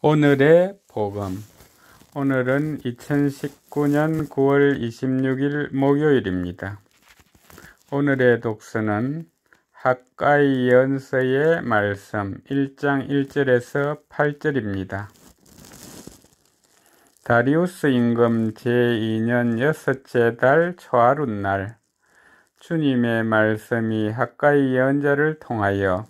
오늘의 복음 오늘은 2019년 9월 26일 목요일입니다. 오늘의 독서는 학가의 연서의 말씀 1장 1절에서 8절입니다. 다리우스 임금 제2년 여섯째 달 초하룻 날 주님의 말씀이 학가의 연자를 통하여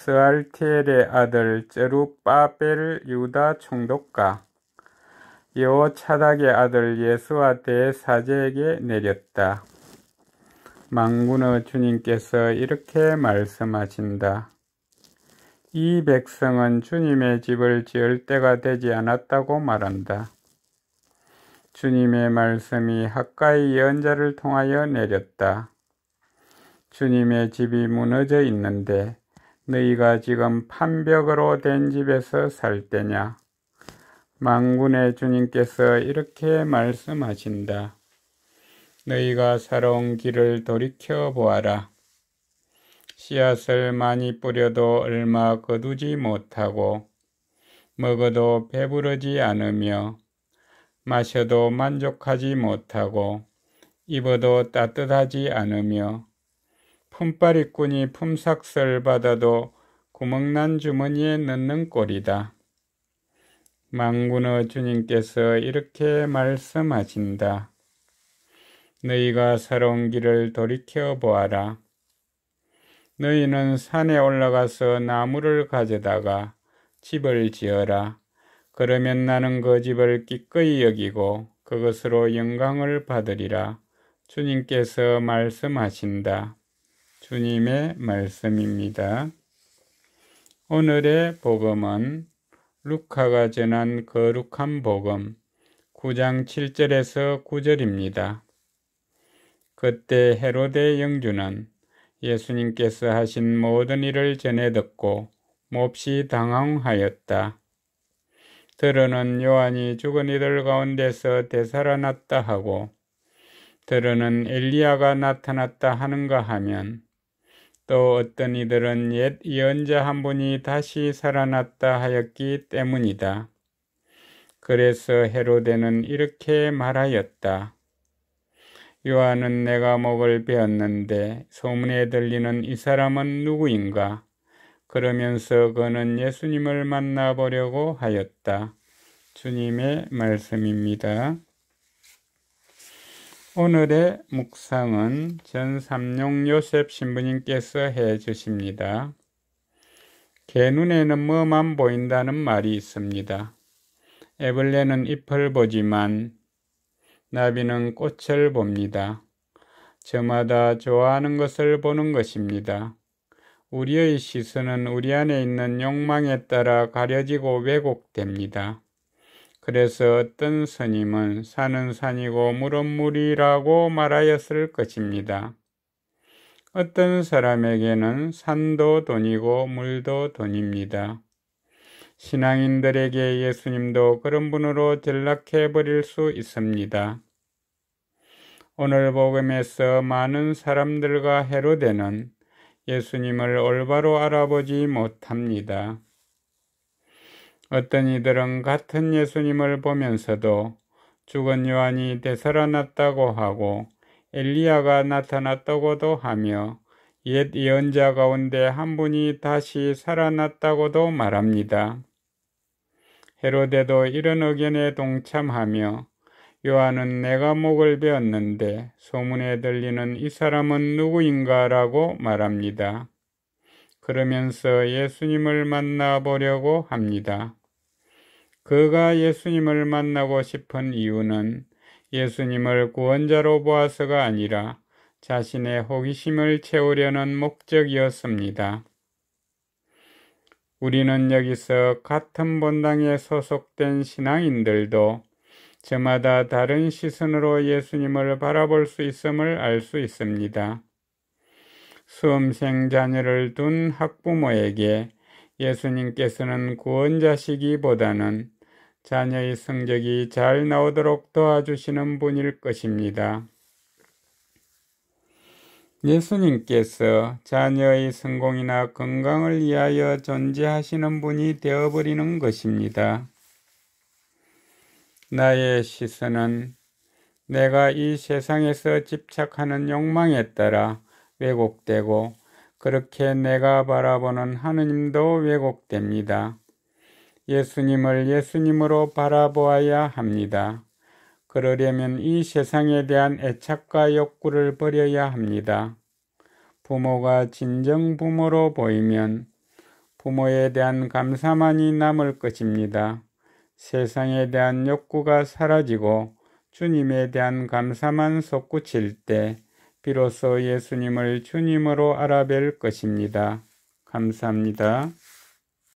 스알티엘의 아들 제루빠벨 유다 총독과 여호차닥의 아들 예수와 대사제에게 내렸다. 망군의 주님께서 이렇게 말씀하신다. 이 백성은 주님의 집을 지을 때가 되지 않았다고 말한다. 주님의 말씀이 학가의 연자를 통하여 내렸다. 주님의 집이 무너져 있는데 너희가 지금 판벽으로 된 집에서 살 때냐? 망군의 주님께서 이렇게 말씀하신다. 너희가 살아온 길을 돌이켜 보아라. 씨앗을 많이 뿌려도 얼마 거두지 못하고, 먹어도 배부르지 않으며, 마셔도 만족하지 못하고, 입어도 따뜻하지 않으며, 품바리꾼이 품삯을 받아도 구멍난 주머니에 넣는 꼴이다. 망군의 주님께서 이렇게 말씀하신다. 너희가 새로운 길을 돌이켜 보아라. 너희는 산에 올라가서 나무를 가져다가 집을 지어라. 그러면 나는 그 집을 기꺼이 여기고 그것으로 영광을 받으리라. 주님께서 말씀하신다. 주님의 말씀입니다. 오늘의 복음은 루카가 전한 거룩한 복음 9장 7절에서 9절입니다. 그때 헤로데 영주는 예수님께서 하신 모든 일을 전해 듣고 몹시 당황하였다. 들으는 요한이 죽은 이들 가운데서 되살아났다 하고 들으는 엘리야가 나타났다 하는가 하면 또 어떤 이들은 옛 예언자 한 분이 다시 살아났다 하였기 때문이다. 그래서 헤로데는 이렇게 말하였다. 요한은 내가 목을 베었는데 소문에 들리는 이 사람은 누구인가? 그러면서 그는 예수님을 만나보려고 하였다. 주님의 말씀입니다. 오늘의 묵상은 전삼룡 요셉 신부님께서 해 주십니다. 개 눈에는 뭐만 보인다는 말이 있습니다. 애벌레는 잎을 보지만 나비는 꽃을 봅니다. 저마다 좋아하는 것을 보는 것입니다. 우리의 시선은 우리 안에 있는 욕망에 따라 가려지고 왜곡됩니다. 그래서 어떤 스님은 산은 산이고 물은 물이라고 말하였을 것입니다. 어떤 사람에게는 산도 돈이고 물도 돈입니다. 신앙인들에게 예수님도 그런 분으로 전락해 버릴 수 있습니다. 오늘 복음에서 많은 사람들과 해로되는 예수님을 올바로 알아보지 못합니다. 어떤 이들은 같은 예수님을 보면서도 죽은 요한이 되살아났다고 하고 엘리야가 나타났다고도 하며 옛 예언자 가운데 한 분이 다시 살아났다고도 말합니다. 헤로데도 이런 의견에 동참하며 요한은 내가 목을 베었는데 소문에 들리는 이 사람은 누구인가라고 말합니다. 그러면서 예수님을 만나보려고 합니다. 그가 예수님을 만나고 싶은 이유는 예수님을 구원자로 보아서가 아니라 자신의 호기심을 채우려는 목적이었습니다. 우리는 여기서 같은 본당에 소속된 신앙인들도 저마다 다른 시선으로 예수님을 바라볼 수 있음을 알 수 있습니다. 수험생 자녀를 둔 학부모에게 예수님께서는 구원자시기보다는 자녀의 성적이 잘 나오도록 도와주시는 분일 것입니다. 예수님께서 자녀의 성공이나 건강을 위하여 존재하시는 분이 되어버리는 것입니다. 나의 시선은 내가 이 세상에서 집착하는 욕망에 따라 왜곡되고 그렇게 내가 바라보는 하느님도 왜곡됩니다. 예수님을 예수님으로 바라보아야 합니다. 그러려면 이 세상에 대한 애착과 욕구를 버려야 합니다. 부모가 진정 부모로 보이면 부모에 대한 감사만이 남을 것입니다. 세상에 대한 욕구가 사라지고 주님에 대한 감사만 솟구칠 때 비로소 예수님을 주님으로 알아뵐 것입니다. 감사합니다.